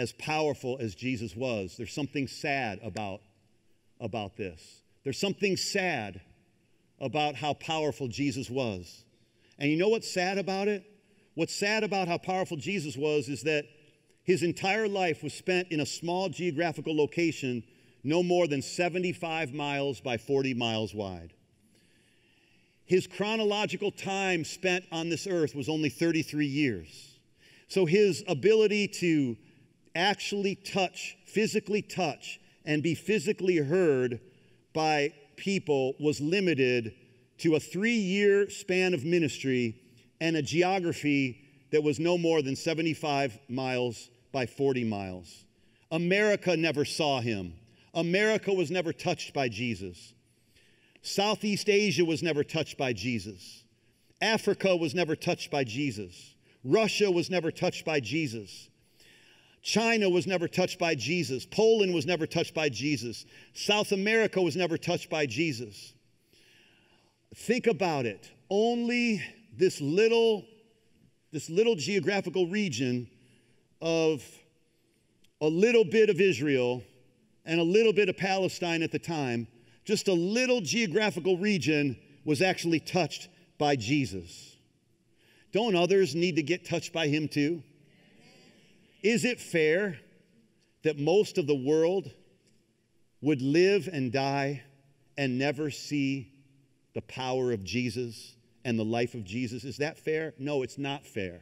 as powerful as Jesus was, there's something sad about, about this. There's something sad about how powerful Jesus was. And you know what's sad about it? What's sad about how powerful Jesus was is that his entire life was spent in a small geographical location no more than 75 miles by 40 miles wide. His chronological time spent on this earth was only 33 years. So his ability to actually touch, physically touch, and be physically heard by people was limited to a three year span of ministry and a geography that was no more than 75 miles by 40 miles. America never saw him. America was never touched by Jesus. Southeast Asia was never touched by Jesus. Africa was never touched by Jesus. Russia was never touched by Jesus. China was never touched by Jesus. Poland was never touched by Jesus. South America was never touched by Jesus. Think about it. Only this little, this little geographical region of a little bit of Israel and a little bit of Palestine at the time, just a little geographical region was actually touched by Jesus. Don't others need to get touched by him too? Is it fair that most of the world would live and die and never see the power of Jesus and the life of Jesus? Is that fair? No, it's not fair.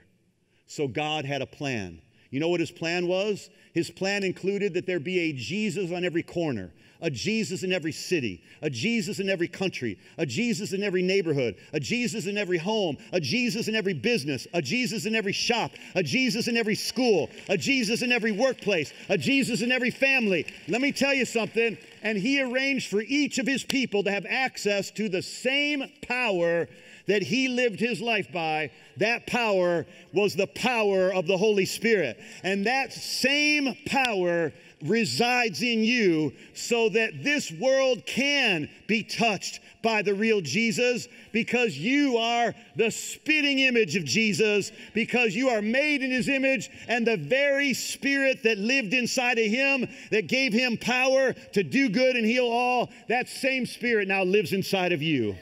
So God had a plan. You know what his plan was? His plan included that there be a Jesus on every corner, a Jesus in every city, a Jesus in every country, a Jesus in every neighborhood, a Jesus in every home, a Jesus in every business, a Jesus in every shop, a Jesus in every school, a Jesus in every workplace, a Jesus in every family. Let me tell you something and he arranged for each of his people to have access to the same power that he lived his life by. That power was the power of the Holy Spirit. And that same power resides in you so that this world can be touched by the real Jesus because you are the spitting image of Jesus, because you are made in his image, and the very spirit that lived inside of him that gave him power to do good and heal all, that same spirit now lives inside of you.